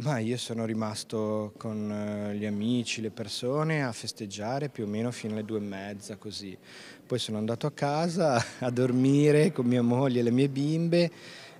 Ma io sono rimasto con eh, gli amici, le persone a festeggiare più o meno fino alle due e mezza così. Poi sono andato a casa a dormire con mia moglie e le mie bimbe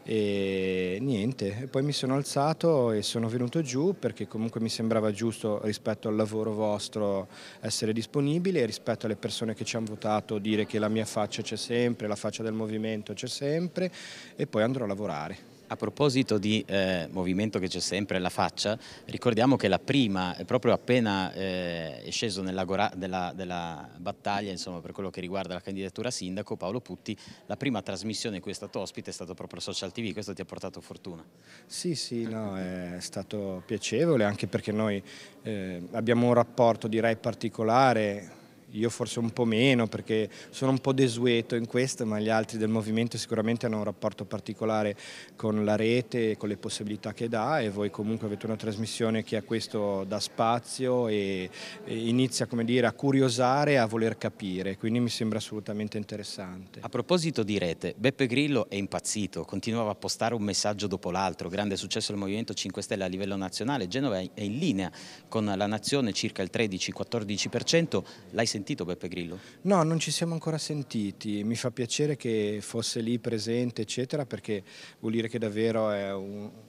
e niente. E poi mi sono alzato e sono venuto giù perché comunque mi sembrava giusto rispetto al lavoro vostro essere disponibile e rispetto alle persone che ci hanno votato dire che la mia faccia c'è sempre, la faccia del movimento c'è sempre e poi andrò a lavorare. A proposito di eh, movimento che c'è sempre, la faccia, ricordiamo che la prima, proprio appena eh, è sceso nella, della, della battaglia insomma, per quello che riguarda la candidatura a sindaco, Paolo Putti, la prima trasmissione in cui è stato ospite è stato proprio Social TV, questo ti ha portato fortuna? Sì, sì, no, è stato piacevole anche perché noi eh, abbiamo un rapporto direi particolare io forse un po' meno perché sono un po' desueto in questo, ma gli altri del movimento sicuramente hanno un rapporto particolare con la rete e con le possibilità che dà e voi comunque avete una trasmissione che a questo dà spazio e, inizia come dire, a curiosare e a voler capire, quindi mi sembra assolutamente interessante. A proposito di rete, Beppe Grillo è impazzito, continuava a postare un messaggio dopo l'altro, grande successo del Movimento 5 Stelle a livello nazionale, Genova è in linea con la nazione circa il 13-14%, l'hai sentito? sentito Beppe Grillo? No, non ci siamo ancora sentiti, mi fa piacere che fosse lì presente eccetera perché vuol dire che davvero è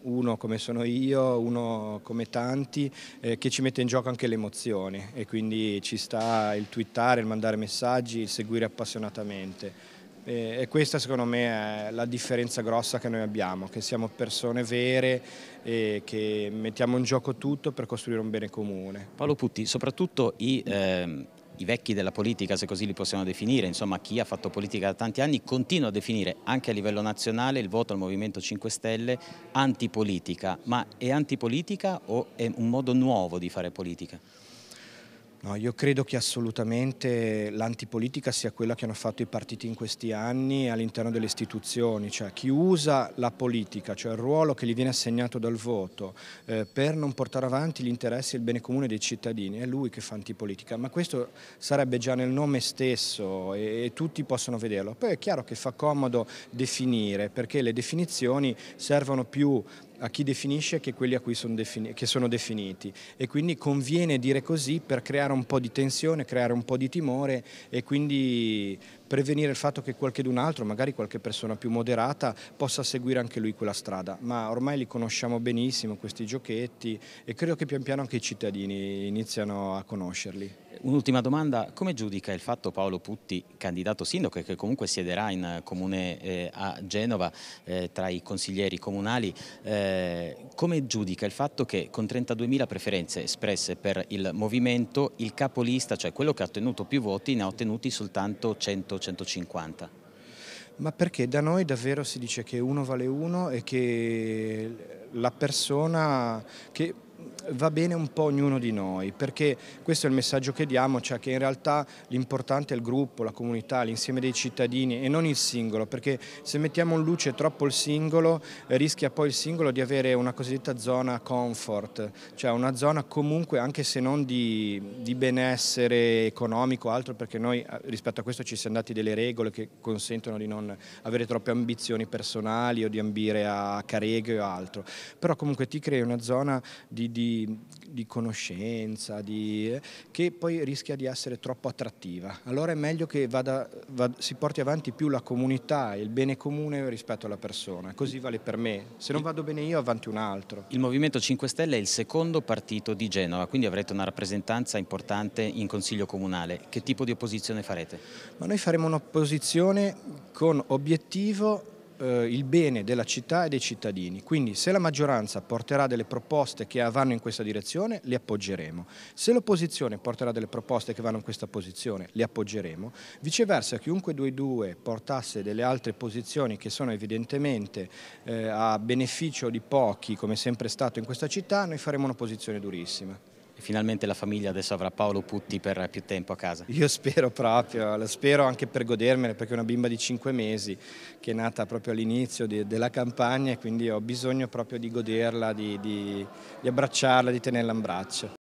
uno come sono io, uno come tanti eh, che ci mette in gioco anche le emozioni e quindi ci sta il twittare, il mandare messaggi, il seguire appassionatamente. E questa secondo me è la differenza grossa che noi abbiamo, che siamo persone vere e che mettiamo in gioco tutto per costruire un bene comune. Paolo Putti, soprattutto i eh, i vecchi della politica, se così li possiamo definire, insomma chi ha fatto politica da tanti anni, continua a definire anche a livello nazionale il voto al Movimento 5 Stelle antipolitica. Ma è antipolitica o è un modo nuovo di fare politica? No, io credo che assolutamente l'antipolitica sia quella che hanno fatto i partiti in questi anni all'interno delle istituzioni, cioè chi usa la politica, cioè il ruolo che gli viene assegnato dal voto eh, per non portare avanti gli interessi e il bene comune dei cittadini, è lui che fa antipolitica, ma questo sarebbe già nel nome stesso e, e tutti possono vederlo. Poi è chiaro che fa comodo definire perché le definizioni servono più a chi definisce che quelli a cui sono, defini che sono definiti e quindi conviene dire così per creare un po' di tensione, creare un po' di timore e quindi prevenire il fatto che qualchedun altro, magari qualche persona più moderata, possa seguire anche lui quella strada, ma ormai li conosciamo benissimo questi giochetti e credo che pian piano anche i cittadini iniziano a conoscerli. Un'ultima domanda, come giudica il fatto Paolo Putti, candidato sindaco e che comunque siederà in comune eh, a Genova eh, tra i consiglieri comunali, eh, come giudica il fatto che con 32.000 preferenze espresse per il movimento, il capolista, cioè quello che ha ottenuto più voti, ne ha ottenuti soltanto 100-150? Ma perché da noi davvero si dice che uno vale uno e che la persona che va bene un po' ognuno di noi, perché questo è il messaggio che diamo, cioè che in realtà l'importante è il gruppo, la comunità, l'insieme dei cittadini e non il singolo, perché se mettiamo in luce troppo il singolo eh, rischia poi il singolo di avere una cosiddetta zona comfort, cioè una zona comunque anche se non di, di benessere economico o altro, perché noi eh, rispetto a questo ci siamo dati delle regole che consentono di non avere troppe ambizioni personali o di ambire a careghe o altro, però comunque ti crei una zona di di, di, conoscenza, di, che poi rischia di essere troppo attrattiva. Allora è meglio che vada, vada, si porti avanti più la comunità e il bene comune rispetto alla persona, così vale per me. Se non vado bene io, avanti un altro. Il Movimento 5 Stelle è il secondo partito di Genova, quindi avrete una rappresentanza importante in Consiglio Comunale. Che tipo di opposizione farete? Ma noi faremo un'opposizione con obiettivo eh, il bene della città e dei cittadini. Quindi se la maggioranza porterà delle proposte che vanno in questa direzione, le appoggeremo. Se l'opposizione porterà delle proposte che vanno in questa posizione, le appoggeremo. Viceversa, chiunque due due portasse delle altre posizioni che sono evidentemente eh, a beneficio di pochi, come sempre è stato in questa città, noi faremo una posizione durissima e finalmente la famiglia adesso avrà Paolo Putti per più tempo a casa. Io spero proprio, lo spero anche per godermene perché è una bimba di 5 mesi che è nata proprio all'inizio della campagna e quindi ho bisogno proprio di goderla, di, di, di abbracciarla, di tenerla in braccio.